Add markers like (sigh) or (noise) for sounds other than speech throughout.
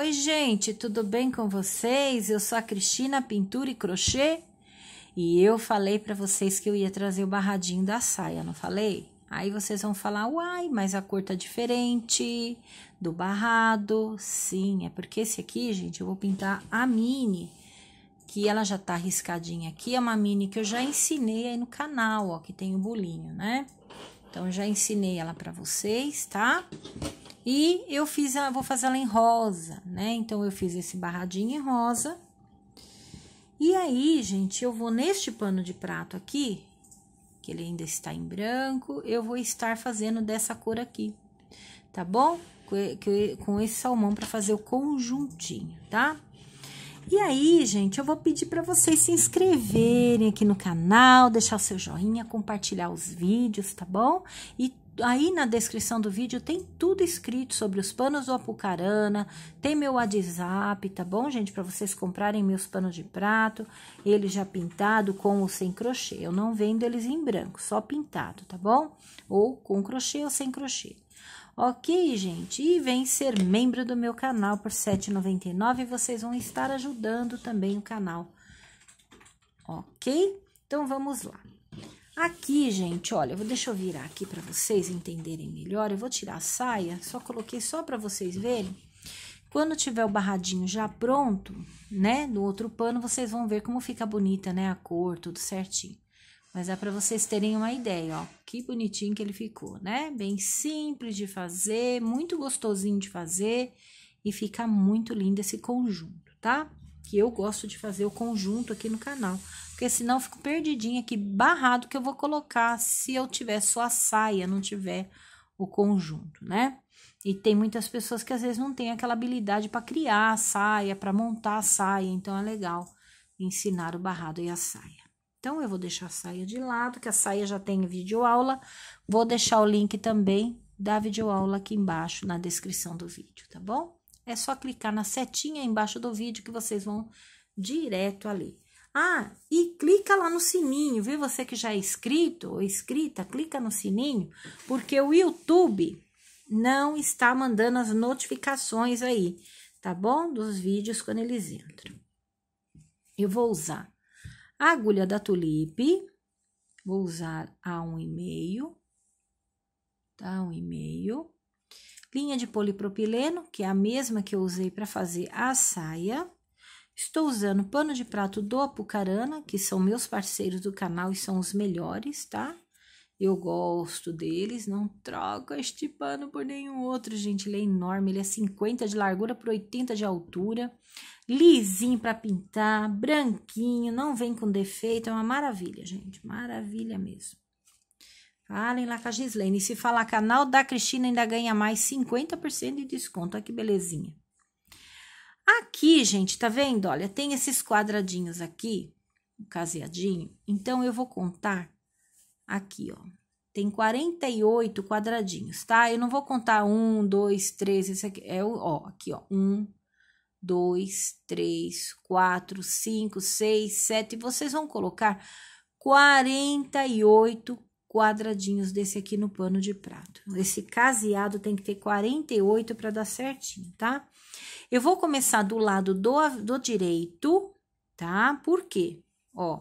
Oi, gente, tudo bem com vocês? Eu sou a Cristina Pintura e Crochê e eu falei para vocês que eu ia trazer o barradinho da saia, não falei? Aí vocês vão falar, uai, mas a cor tá diferente do barrado. Sim, é porque esse aqui, gente, eu vou pintar a mini, que ela já tá riscadinha aqui. É uma mini que eu já ensinei aí no canal, ó, que tem o bolinho, né? Então, já ensinei ela para vocês, tá? E eu fiz, a, vou fazer ela em rosa, né? Então, eu fiz esse barradinho em rosa. E aí, gente, eu vou neste pano de prato aqui, que ele ainda está em branco, eu vou estar fazendo dessa cor aqui, tá bom? Com esse salmão para fazer o conjuntinho, tá? E aí, gente, eu vou pedir para vocês se inscreverem aqui no canal, deixar o seu joinha, compartilhar os vídeos, tá bom? E aí na descrição do vídeo tem tudo escrito sobre os panos do Apucarana, tem meu WhatsApp, tá bom, gente? Para vocês comprarem meus panos de prato, ele já pintado com ou sem crochê. Eu não vendo eles em branco, só pintado, tá bom? Ou com crochê ou sem crochê. Ok, gente? E vem ser membro do meu canal por R$ 7,99 e vocês vão estar ajudando também o canal. Ok? Então, vamos lá. Aqui, gente, olha, deixa eu virar aqui para vocês entenderem melhor. Eu vou tirar a saia, só coloquei só para vocês verem. Quando tiver o barradinho já pronto, né, no outro pano, vocês vão ver como fica bonita, né, a cor, tudo certinho. Mas é para vocês terem uma ideia, ó. Que bonitinho que ele ficou, né? Bem simples de fazer, muito gostosinho de fazer e fica muito lindo esse conjunto, tá? Que eu gosto de fazer o conjunto aqui no canal, porque senão eu fico perdidinha aqui, barrado que eu vou colocar se eu tiver só a saia, não tiver o conjunto, né? E tem muitas pessoas que às vezes não tem aquela habilidade para criar a saia, para montar a saia, então é legal ensinar o barrado e a saia. Então, eu vou deixar a saia de lado, que a saia já tem videoaula. Vou deixar o link também da videoaula aqui embaixo na descrição do vídeo, tá bom? É só clicar na setinha embaixo do vídeo que vocês vão direto ali. Ah, e clica lá no sininho, viu? Você que já é inscrito ou inscrita, clica no sininho, porque o YouTube não está mandando as notificações aí, tá bom? Dos vídeos quando eles entram. Eu vou usar a agulha da tulipe, vou usar a 1,5, tá? 1,5. Linha de polipropileno, que é a mesma que eu usei para fazer a saia. Estou usando pano de prato do Apucarana, que são meus parceiros do canal e são os melhores, tá? Eu gosto deles, não troco este pano por nenhum outro, gente. Ele é enorme, ele é 50 de largura por 80 de altura lisinho para pintar, branquinho, não vem com defeito, é uma maravilha, gente, maravilha mesmo. Falem lá com a Gislene, se falar canal da Cristina ainda ganha mais 50% de desconto, olha que belezinha. Aqui, gente, tá vendo? Olha, tem esses quadradinhos aqui, um caseadinho, então eu vou contar aqui, ó, tem 48 quadradinhos, tá? Eu não vou contar um, dois, três, esse aqui é o, ó, aqui, ó, um, 2, 3, 4, 5, 6, 7. Vocês vão colocar 48 quadradinhos desse aqui no pano de prato. Esse caseado tem que ter 48 para dar certinho, tá? Eu vou começar do lado do, do direito, tá? Por quê? Ó,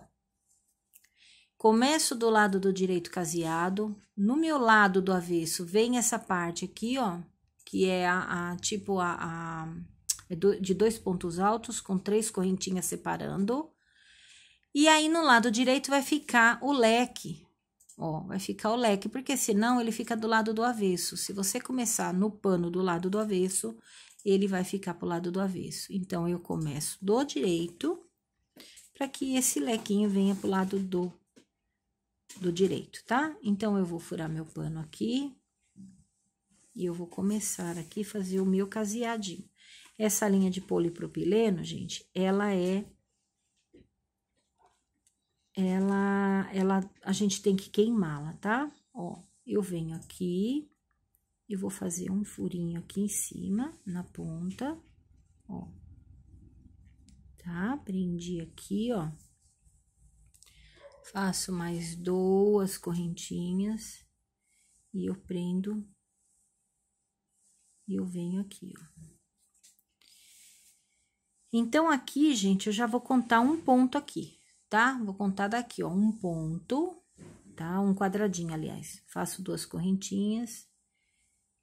começo do lado do direito caseado, no meu lado do avesso vem essa parte aqui, ó, que é a, a tipo a, a é de dois pontos altos com três correntinhas separando. E aí no lado direito vai ficar o leque, ó, vai ficar o leque, porque senão ele fica do lado do avesso. Se você começar no pano do lado do avesso, ele vai ficar pro lado do avesso. Então, eu começo do direito, para que esse lequinho venha pro lado do, do direito, tá? Então, eu vou furar meu pano aqui, e eu vou começar aqui fazer o meu caseadinho. Essa linha de polipropileno, gente, ela é ela ela a gente tem que queimá-la, tá? Ó, eu venho aqui e vou fazer um furinho aqui em cima na ponta, ó. Tá? Prendi aqui, ó. Faço mais duas correntinhas e eu prendo e eu venho aqui, ó. Então, aqui, gente, eu já vou contar um ponto aqui, tá? Vou contar daqui, ó, um ponto, tá? Um quadradinho, aliás. Faço duas correntinhas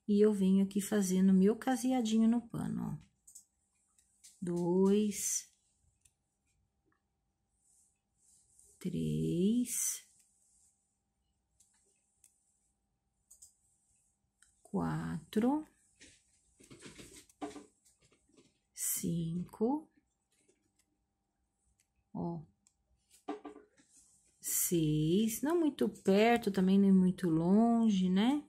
e eu venho aqui fazendo meu caseadinho no pano, ó. Dois, três, quatro, cinco, ó, seis, não muito perto, também nem é muito longe, né?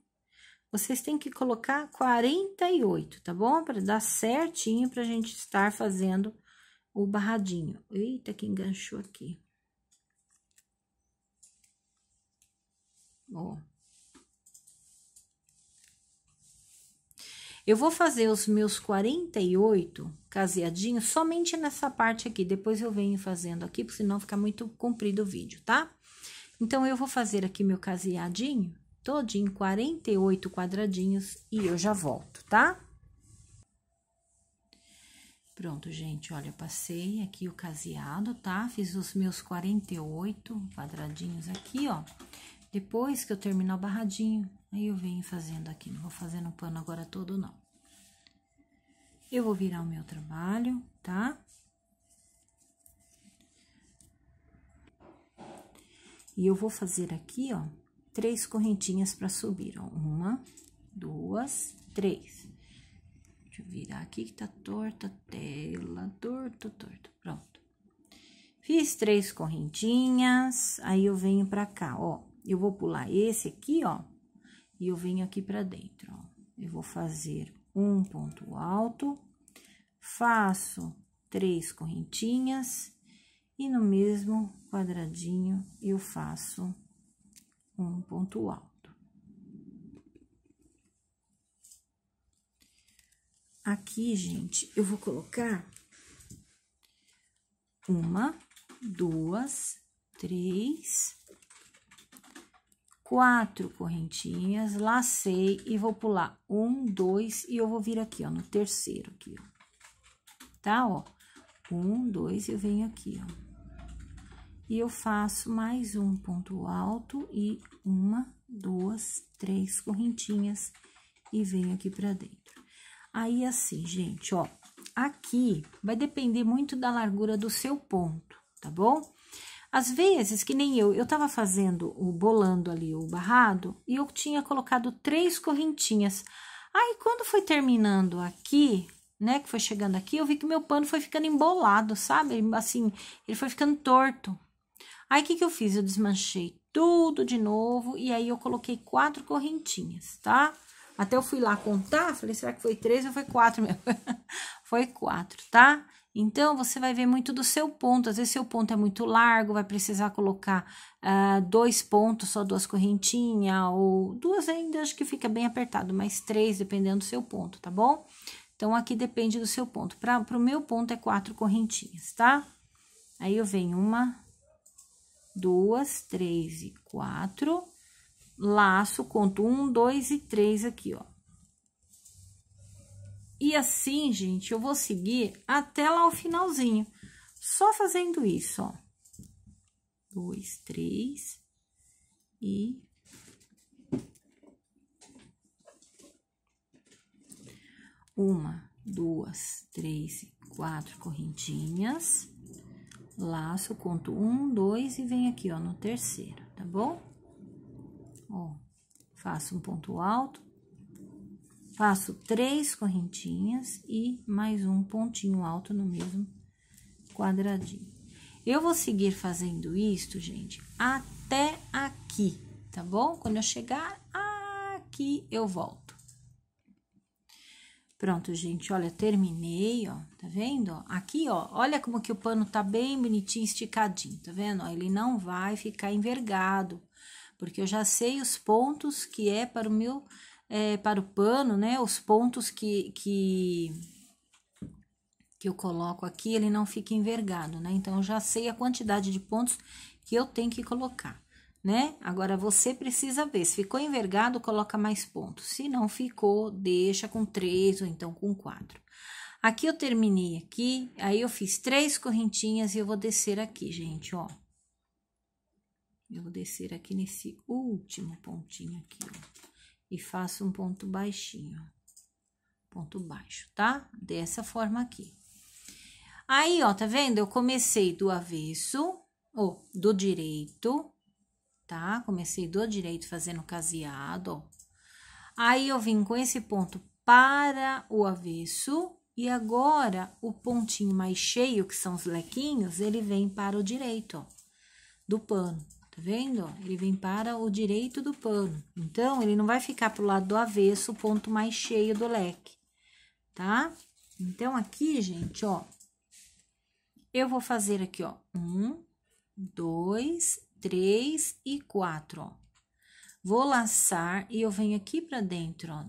Vocês têm que colocar 48, tá bom? Para dar certinho para a gente estar fazendo o barradinho. Eita, que enganchou aqui. Ó. Eu vou fazer os meus 48 caseadinhos somente nessa parte aqui, depois eu venho fazendo aqui, porque senão fica muito comprido o vídeo, tá? Então, eu vou fazer aqui meu caseadinho todo em 48 quadradinhos, e eu já volto, tá? Pronto, gente, olha, eu passei aqui o caseado, tá? Fiz os meus 48 quadradinhos aqui, ó. Depois que eu terminar o barradinho, Aí eu venho fazendo aqui, não vou fazer no pano agora todo, não. Eu vou virar o meu trabalho, tá? E eu vou fazer aqui, ó, três correntinhas para subir, ó. Uma, duas, três. Deixa eu virar aqui que tá torta a tela, torto, torto, pronto. Fiz três correntinhas, aí eu venho pra cá, ó. Eu vou pular esse aqui, ó e eu venho aqui para dentro, ó. Eu vou fazer um ponto alto, faço três correntinhas e no mesmo quadradinho eu faço um ponto alto. Aqui, gente, eu vou colocar uma, duas, três, quatro correntinhas, lacei e vou pular um, dois, e eu vou vir aqui, ó, no terceiro aqui, ó. Tá, ó? Um, dois, eu venho aqui, ó. E eu faço mais um ponto alto e uma, duas, três correntinhas e venho aqui pra dentro. Aí, assim, gente, ó, aqui vai depender muito da largura do seu ponto, tá bom? Às vezes, que nem eu, eu estava fazendo o bolando ali o barrado e eu tinha colocado três correntinhas. Aí, quando foi terminando aqui, né, que foi chegando aqui, eu vi que meu pano foi ficando embolado, sabe? Assim, ele foi ficando torto. Aí, o que, que eu fiz? Eu desmanchei tudo de novo e aí eu coloquei quatro correntinhas, tá? Até eu fui lá contar, falei, será que foi três ou foi quatro mesmo? (laughs) foi quatro, tá? Então, você vai ver muito do seu ponto. Às vezes, seu ponto é muito largo, vai precisar colocar uh, dois pontos, só duas correntinhas, ou duas ainda, acho que fica bem apertado, mas três, dependendo do seu ponto, tá bom? Então, aqui depende do seu ponto. Para o meu ponto é quatro correntinhas, tá? Aí, eu venho uma, duas, três e quatro, laço, conto um, dois e três aqui, ó. E assim, gente, eu vou seguir até lá o finalzinho. Só fazendo isso, ó. Dois, três e... Uma, duas, três, quatro correntinhas. Laço, conto um, dois e venho aqui, ó, no terceiro, tá bom? Ó, faço um ponto alto, Faço três correntinhas e mais um pontinho alto no mesmo quadradinho. Eu vou seguir fazendo isto, gente, até aqui, tá bom? Quando eu chegar aqui, eu volto. Pronto, gente, olha, terminei, ó, tá vendo? Aqui, ó, olha como que o pano tá bem bonitinho, esticadinho, tá vendo? ele não vai ficar envergado, porque eu já sei os pontos que é para o meu é, para o pano, né? Os pontos que, que, que eu coloco aqui, ele não fica envergado, né? Então, eu já sei a quantidade de pontos que eu tenho que colocar, né? Agora, você precisa ver, se ficou envergado, coloca mais pontos. Se não ficou, deixa com três ou então com quatro. Aqui eu terminei aqui, aí eu fiz três correntinhas e eu vou descer aqui, gente, ó. Eu vou descer aqui nesse último pontinho aqui, ó e faço um ponto baixinho, ponto baixo, tá? Dessa forma aqui. Aí, ó, tá vendo? Eu comecei do avesso, ou do direito, tá? Comecei do direito fazendo caseado, ó. Aí, eu vim com esse ponto para o avesso, e agora, o pontinho mais cheio, que são os lequinhos, ele vem para o direito, ó, do pano. Tá vendo? Ele vem para o direito do pano. Então, ele não vai ficar pro lado do avesso, o ponto mais cheio do leque, tá? Então, aqui, gente, ó, eu vou fazer aqui, ó, um, dois, três e quatro, ó. Vou laçar e eu venho aqui pra dentro, ó,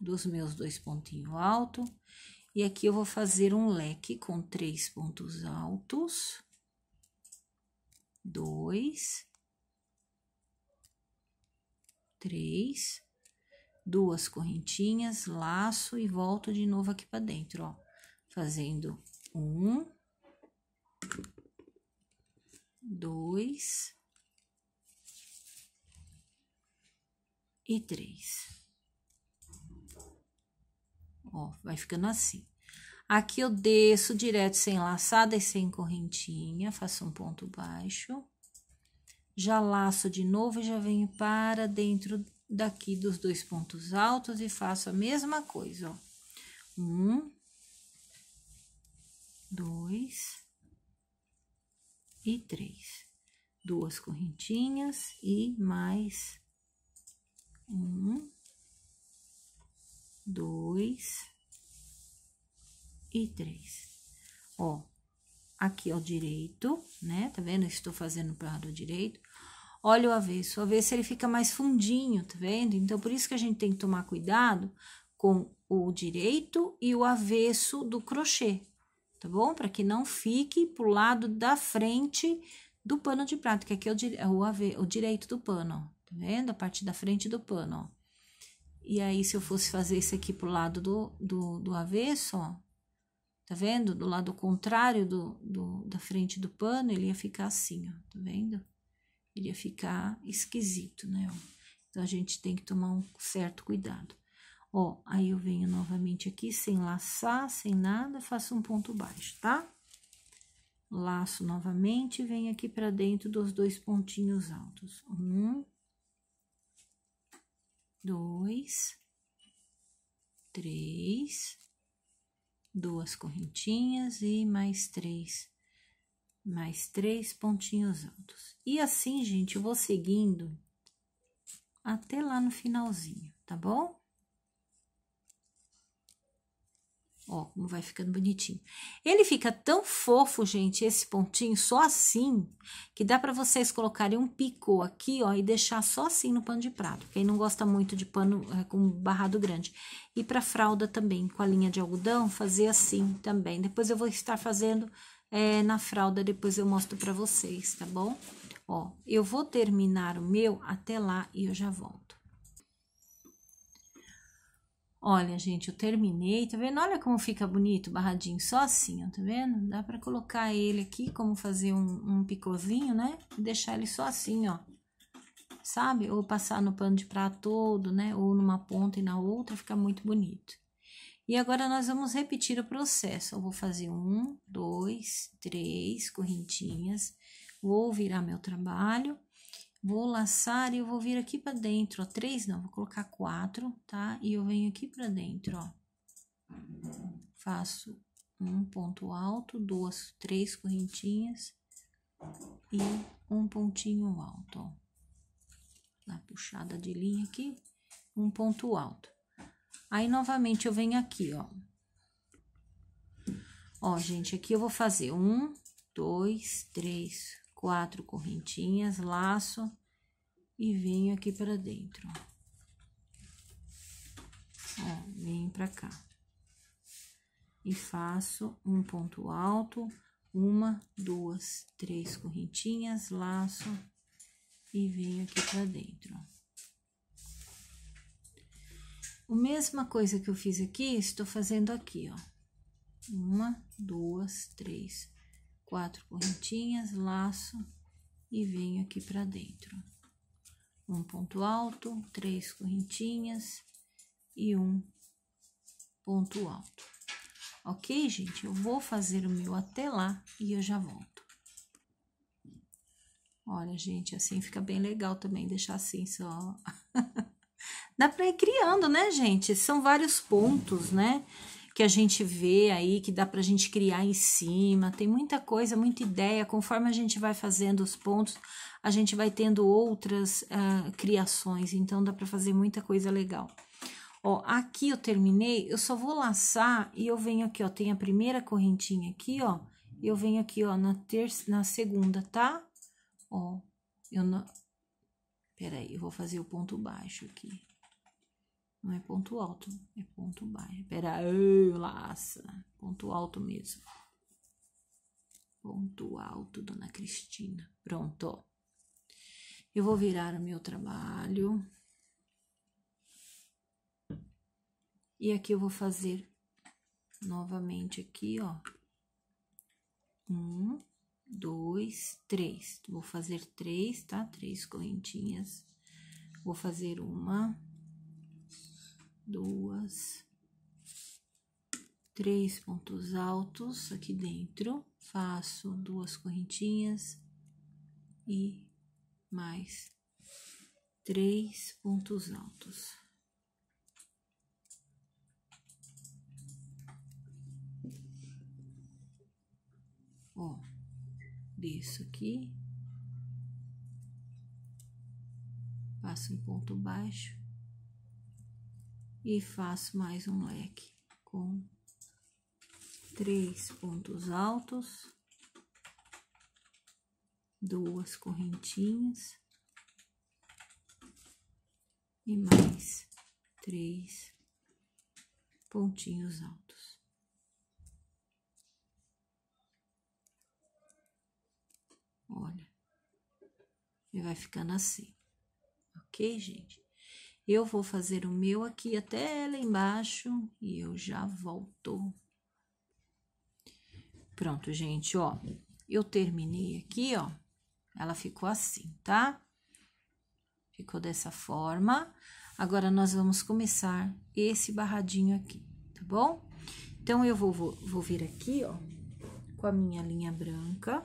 dos meus dois pontinhos altos. E aqui eu vou fazer um leque com três pontos altos dois, três, duas correntinhas, laço e volto de novo aqui para dentro, ó, fazendo um, dois e três. Ó, vai ficando assim. Aqui eu desço direto sem laçada e sem correntinha, faço um ponto baixo. Já laço de novo e já venho para dentro daqui dos dois pontos altos e faço a mesma coisa, ó. Um, dois e três. Duas correntinhas e mais um, dois e três. Ó, aqui ao direito, né? Tá vendo? Estou fazendo para lado direito. Olha o avesso. O avesso ele fica mais fundinho, tá vendo? Então, por isso que a gente tem que tomar cuidado com o direito e o avesso do crochê, tá bom? Para que não fique pro lado da frente do pano de prato, que aqui é o, dire... É o, o direito do pano, ó. Tá vendo? A parte da frente do pano, ó. E aí, se eu fosse fazer isso aqui pro lado do, do, do avesso, ó, Tá vendo? Do lado contrário do, do, da frente do pano, ele ia ficar assim, ó. Tá vendo? Ele ia ficar esquisito, né? Então, a gente tem que tomar um certo cuidado. Ó, aí eu venho novamente aqui, sem laçar, sem nada, faço um ponto baixo, tá? Laço novamente, venho aqui pra dentro dos dois pontinhos altos. Um. Dois. Três duas correntinhas e mais três, mais três pontinhos altos. E assim, gente, eu vou seguindo até lá no finalzinho, tá bom? Ó, como vai ficando bonitinho. Ele fica tão fofo, gente, esse pontinho, só assim, que dá para vocês colocarem um picô aqui, ó, e deixar só assim no pano de prato. Quem não gosta muito de pano é, com barrado grande. E para fralda também, com a linha de algodão, fazer assim também. Depois eu vou estar fazendo é, na fralda, depois eu mostro para vocês, tá bom? Ó, eu vou terminar o meu até lá e eu já volto. Olha, gente, eu terminei, tá vendo? Olha como fica bonito barradinho, só assim, ó, tá vendo? Dá pra colocar ele aqui, como fazer um, um picôzinho, né? E deixar ele só assim, ó, sabe? Ou passar no pano de prato todo, né? Ou numa ponta e na outra, fica muito bonito. E agora, nós vamos repetir o processo. Eu vou fazer um, dois, três correntinhas, vou virar meu trabalho Vou laçar e eu vou vir aqui para dentro, ó. Três não, vou colocar quatro, tá? E eu venho aqui para dentro, ó. Faço um ponto alto, duas, três correntinhas e um pontinho alto, ó. Na puxada de linha aqui, um ponto alto. Aí, novamente, eu venho aqui, ó. Ó, gente, aqui eu vou fazer um, dois, três, quatro correntinhas, laço e venho aqui para dentro. Ó, venho para cá. E faço um ponto alto, uma, duas, três correntinhas, laço e venho aqui para dentro. O mesma coisa que eu fiz aqui, estou fazendo aqui, ó. Uma, duas, três, quatro correntinhas, laço e venho aqui para dentro. Um ponto alto, três correntinhas e um ponto alto. Ok, gente? Eu vou fazer o meu até lá e eu já volto. Olha, gente, assim fica bem legal também deixar assim só. (laughs) Dá para ir criando, né, gente? São vários pontos, né? que a gente vê aí, que dá para a gente criar em cima. Tem muita coisa, muita ideia. Conforme a gente vai fazendo os pontos, a gente vai tendo outras uh, criações. Então, dá para fazer muita coisa legal. Ó, aqui eu terminei, eu só vou laçar e eu venho aqui, ó, tem a primeira correntinha aqui, ó. Eu venho aqui, ó, na terça, na segunda, tá? Ó, eu não... Peraí, eu vou fazer o ponto baixo aqui. Não é ponto alto, é ponto baixo. Pera aí, laça. Ponto alto mesmo. Ponto alto, dona Cristina. Pronto, ó. Eu vou virar o meu trabalho. E aqui eu vou fazer novamente aqui, ó. Um, dois, três. Vou fazer três, tá? Três correntinhas. Vou fazer uma, duas, três pontos altos aqui dentro, faço duas correntinhas e mais três pontos altos. Ó, desço aqui, passo em ponto baixo e faço mais um leque com três pontos altos, duas correntinhas e mais três pontinhos altos. Olha, e vai ficando assim, ok, gente? Eu vou fazer o meu aqui até lá embaixo e eu já volto. Pronto, gente, ó. Eu terminei aqui, ó. Ela ficou assim, tá? Ficou dessa forma. Agora, nós vamos começar esse barradinho aqui, tá bom? Então, eu vou, vou, vou vir aqui, ó, com a minha linha branca.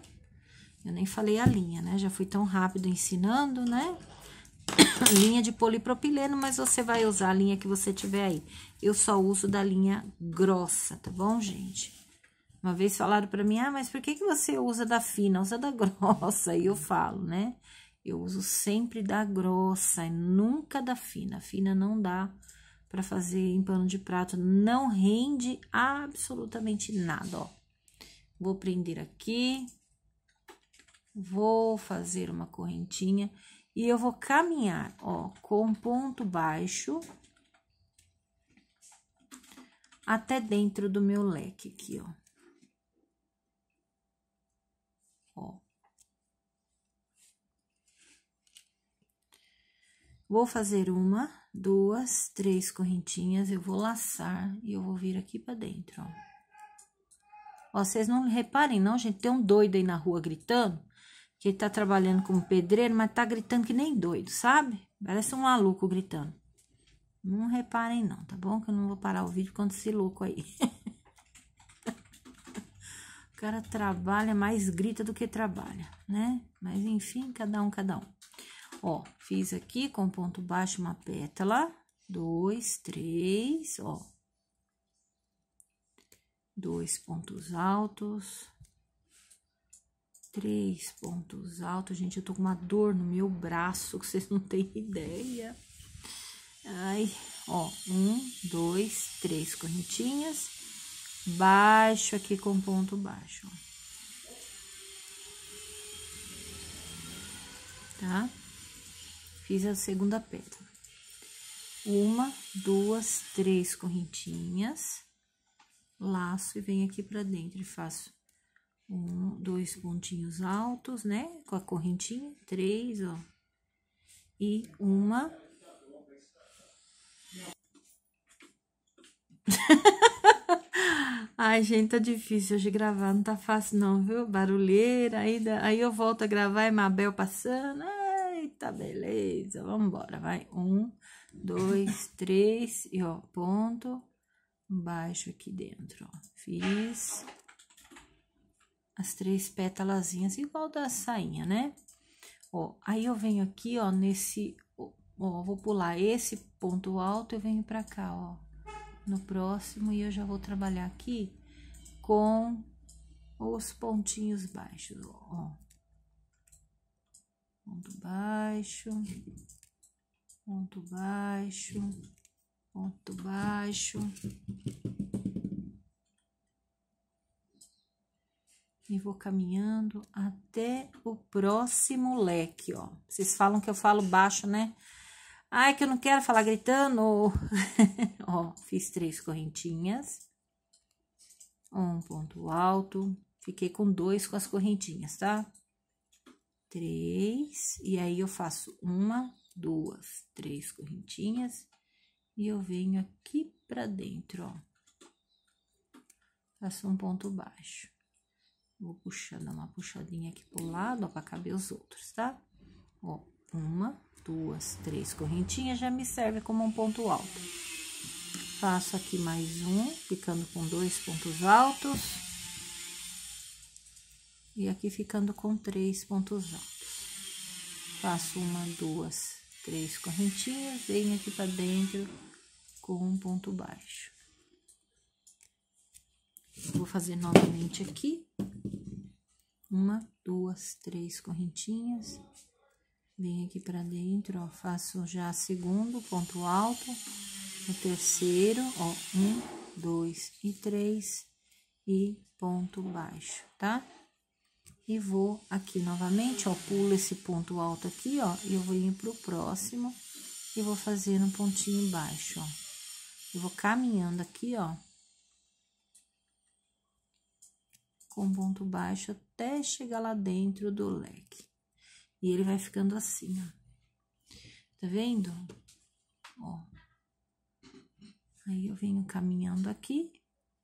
Eu nem falei a linha, né? Já fui tão rápido ensinando, né? (coughs) linha de polipropileno, mas você vai usar a linha que você tiver aí. Eu só uso da linha grossa, tá bom, gente? Uma vez falaram para mim, ah, mas por que, que você usa da fina? Usa da (laughs) grossa, e eu falo, né? Eu uso sempre da grossa, nunca da fina. A fina não dá para fazer em pano de prato, não rende absolutamente nada, ó. Vou prender aqui, vou fazer uma correntinha. E eu vou caminhar, ó, com ponto baixo até dentro do meu leque aqui, ó. Ó. Vou fazer uma, duas, três correntinhas, eu vou laçar e eu vou vir aqui para dentro, ó. Ó, vocês não reparem não, gente, tem um doido aí na rua gritando que ele tá trabalhando como pedreiro, mas tá gritando que nem doido, sabe? Parece um maluco gritando. Não reparem não, tá bom? Que eu não vou parar o vídeo quando esse louco aí. (laughs) o cara trabalha, mais grita do que trabalha, né? Mas enfim, cada um, cada um. Ó, fiz aqui com ponto baixo uma pétala. Dois, três, ó. Dois pontos altos três pontos altos. Gente, eu tô com uma dor no meu braço que vocês não têm ideia. Ai, ó, um, dois, três correntinhas. Baixo aqui com ponto baixo, Tá? Fiz a segunda pétala. Uma, duas, três correntinhas. Laço e venho aqui pra dentro e faço um, dois pontinhos altos, né? Com a correntinha, três, ó. E uma. (laughs) Ai, gente, tá difícil hoje gravar, não tá fácil não, viu? Barulheira, aí, aí eu volto a gravar, e é Mabel passando. Eita, beleza, vambora, vai. Um, dois, (laughs) três, e ó, ponto, baixo aqui dentro, ó. Fiz as três pétalazinhas, igual da sainha, né? Ó, aí eu venho aqui, ó, nesse, ó, vou pular esse ponto alto, eu venho pra cá, ó, no próximo, e eu já vou trabalhar aqui com os pontinhos baixos, ó. Ponto baixo, ponto baixo, ponto baixo, e vou caminhando até o próximo leque, ó. Vocês falam que eu falo baixo, né? Ai, que eu não quero falar gritando. (laughs) ó, fiz três correntinhas. Um ponto alto. Fiquei com dois com as correntinhas, tá? Três. E aí, eu faço uma, duas, três correntinhas. E eu venho aqui pra dentro, ó. Faço um ponto baixo. Vou puxando, uma puxadinha aqui pro lado, ó, pra caber os outros, tá? Ó, uma, duas, três correntinhas, já me serve como um ponto alto. Faço aqui mais um, ficando com dois pontos altos. E aqui ficando com três pontos altos. Faço uma, duas, três correntinhas, venho aqui pra dentro com um ponto baixo. Vou fazer novamente aqui uma, duas, três correntinhas. Venho aqui pra dentro, ó, faço já segundo ponto alto, o terceiro, ó, um, dois e três, e ponto baixo, tá? E vou aqui novamente, ó, pulo esse ponto alto aqui, ó, e eu vou ir pro próximo, e vou fazer um pontinho baixo, ó. Eu vou caminhando aqui, ó, com ponto baixo até chegar lá dentro do leque. E ele vai ficando assim, ó. Tá vendo? Ó. Aí eu venho caminhando aqui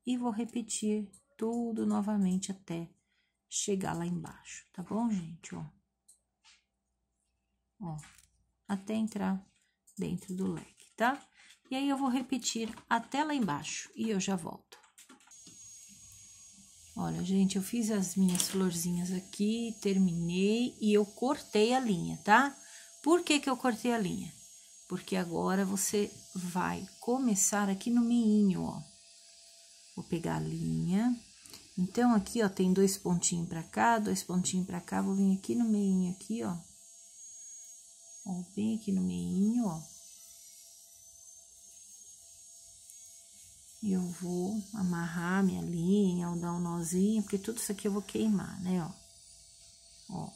e vou repetir tudo novamente até chegar lá embaixo, tá bom, gente? Ó. Ó. Até entrar dentro do leque, tá? E aí eu vou repetir até lá embaixo e eu já volto. Olha, gente, eu fiz as minhas florzinhas aqui, terminei e eu cortei a linha, tá? Por que que eu cortei a linha? Porque agora você vai começar aqui no meinho, ó. Vou pegar a linha. Então, aqui, ó, tem dois pontinhos pra cá, dois pontinhos pra cá. Vou vir aqui no meinho aqui, ó. Ó, bem aqui no meinho, ó. E eu vou amarrar minha linha, ou dar um nozinho, porque tudo isso aqui eu vou queimar, né, ó. Ó.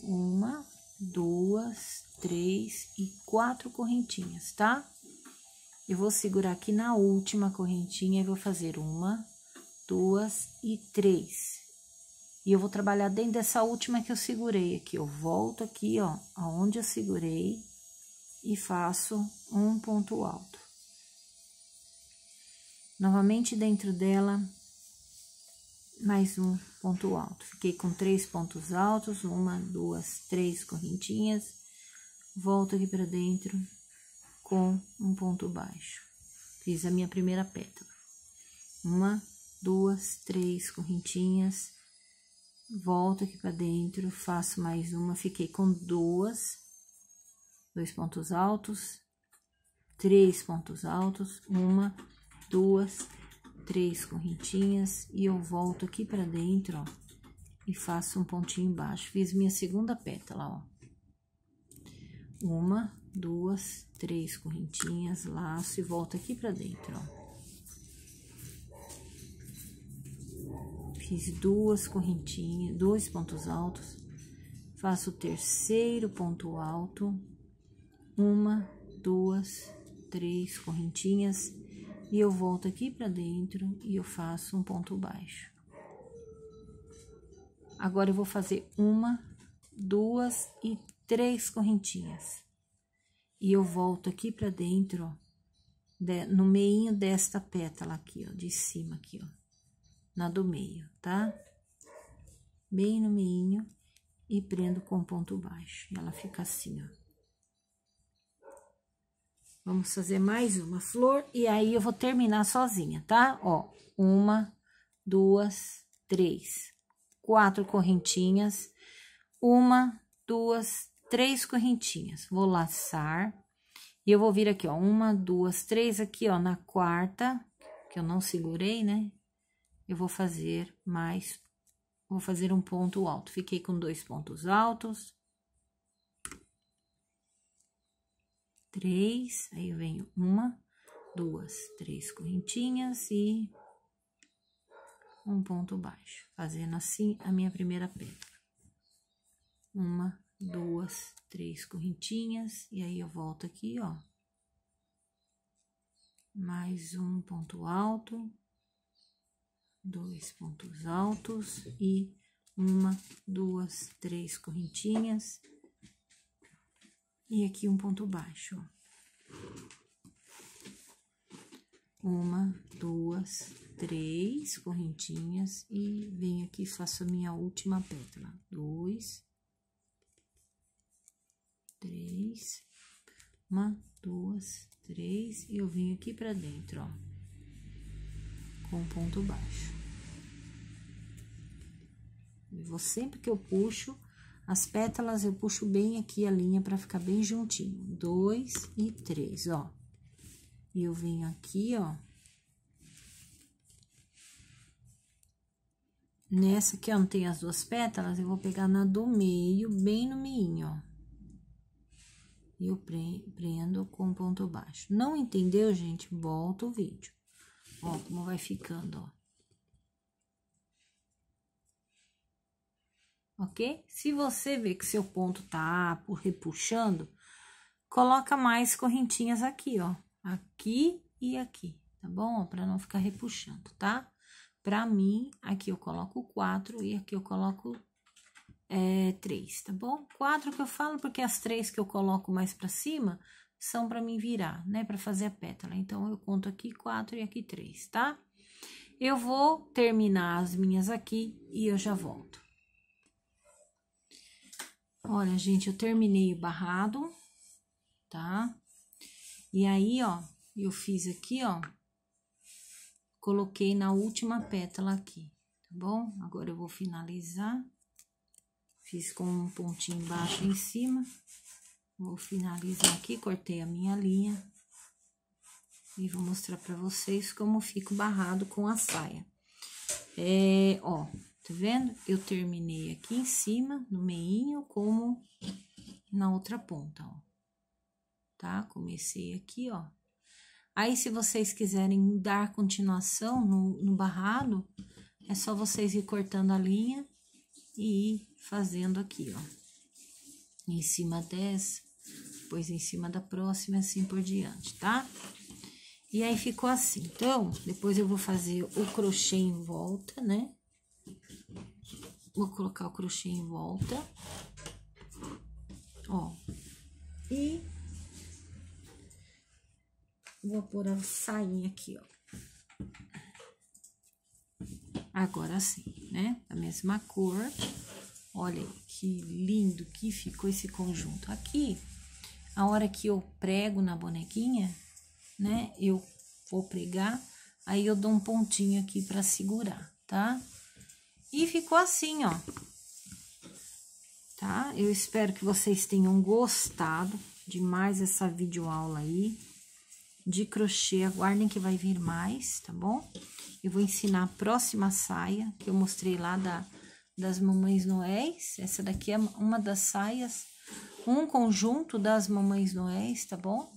Uma, duas, três e quatro correntinhas, tá? Eu vou segurar aqui na última correntinha e vou fazer uma, duas e três. E eu vou trabalhar dentro dessa última que eu segurei aqui. Eu volto aqui, ó, aonde eu segurei e faço um ponto alto. Novamente dentro dela, mais um ponto alto. Fiquei com três pontos altos, uma, duas, três correntinhas. Volto aqui para dentro com um ponto baixo. Fiz a minha primeira pétala. Uma, duas, três correntinhas. Volto aqui para dentro, faço mais uma. Fiquei com duas, dois pontos altos, três pontos altos, uma, duas, três correntinhas e eu volto aqui pra dentro, ó, e faço um pontinho embaixo. Fiz minha segunda pétala, ó. Uma, duas, três correntinhas, laço e volto aqui pra dentro, ó. Fiz duas correntinhas, dois pontos altos, faço o terceiro ponto alto, uma, duas, três correntinhas e eu volto aqui para dentro e eu faço um ponto baixo. Agora, eu vou fazer uma, duas e três correntinhas. E eu volto aqui para dentro, ó, no meio desta pétala aqui, ó, de cima aqui, ó, na do meio, tá? Bem no meio e prendo com ponto baixo. E ela fica assim, ó. Vamos fazer mais uma flor e aí eu vou terminar sozinha, tá? Ó, uma, duas, três, quatro correntinhas, uma, duas, três correntinhas. Vou laçar e eu vou vir aqui, ó, uma, duas, três aqui, ó, na quarta, que eu não segurei, né? Eu vou fazer mais, vou fazer um ponto alto. Fiquei com dois pontos altos três, aí eu venho uma, duas, três correntinhas e um ponto baixo, fazendo assim a minha primeira pedra. Uma, duas, três correntinhas, e aí eu volto aqui, ó. Mais um ponto alto, dois pontos altos e uma, duas, três correntinhas e aqui um ponto baixo. Uma, duas, três correntinhas e venho aqui faço a minha última pétala. Dois, três, uma, duas, três e eu venho aqui pra dentro, ó, com um ponto baixo. E vou sempre que eu puxo as pétalas eu puxo bem aqui a linha para ficar bem juntinho. Dois e três, ó. E eu venho aqui, ó. Nessa que eu não tenho as duas pétalas, eu vou pegar na do meio, bem no meio, ó. E eu prendo com ponto baixo. Não entendeu, gente? Volta o vídeo. Ó, como vai ficando, ó. ok? Se você vê que seu ponto tá repuxando, coloca mais correntinhas aqui, ó. Aqui e aqui, tá bom? Pra não ficar repuxando, tá? Pra mim, aqui eu coloco quatro e aqui eu coloco é, três, tá bom? Quatro que eu falo porque as três que eu coloco mais pra cima são pra mim virar, né? Pra fazer a pétala. Então, eu conto aqui quatro e aqui três, tá? Eu vou terminar as minhas aqui e eu já volto. Olha, gente, eu terminei o barrado, tá? E aí, ó, eu fiz aqui, ó, coloquei na última pétala aqui, tá bom? Agora eu vou finalizar. Fiz com um pontinho baixo em cima. Vou finalizar aqui, cortei a minha linha. E vou mostrar pra vocês como fica o barrado com a saia. É, ó, Tá vendo? Eu terminei aqui em cima, no meinho, como na outra ponta, ó. Tá? Comecei aqui, ó. Aí, se vocês quiserem dar continuação no, no barrado, é só vocês ir cortando a linha e ir fazendo aqui, ó. Em cima dessa, depois em cima da próxima, assim por diante, tá? E aí, ficou assim. Então, depois eu vou fazer o crochê em volta, né? Vou colocar o crochê em volta. Ó. E vou pôr a sainha aqui, ó. Agora sim, né? A mesma cor. Olha que lindo que ficou esse conjunto. Aqui, a hora que eu prego na bonequinha, né? Eu vou pregar, aí eu dou um pontinho aqui para segurar, tá? Tá? E ficou assim, ó. Tá? Eu espero que vocês tenham gostado de mais essa videoaula aí de crochê. Aguardem que vai vir mais, tá bom? Eu vou ensinar a próxima saia que eu mostrei lá da, das Mamães Noéis. Essa daqui é uma das saias, um conjunto das Mamães Noéis, tá bom?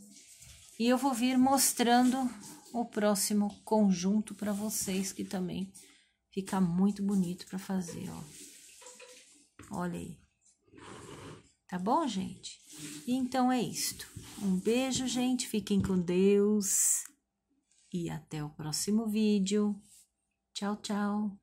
E eu vou vir mostrando o próximo conjunto para vocês que também Fica muito bonito para fazer, ó. Olha aí. Tá bom, gente? Então é isto. Um beijo, gente. Fiquem com Deus. E até o próximo vídeo. Tchau, tchau.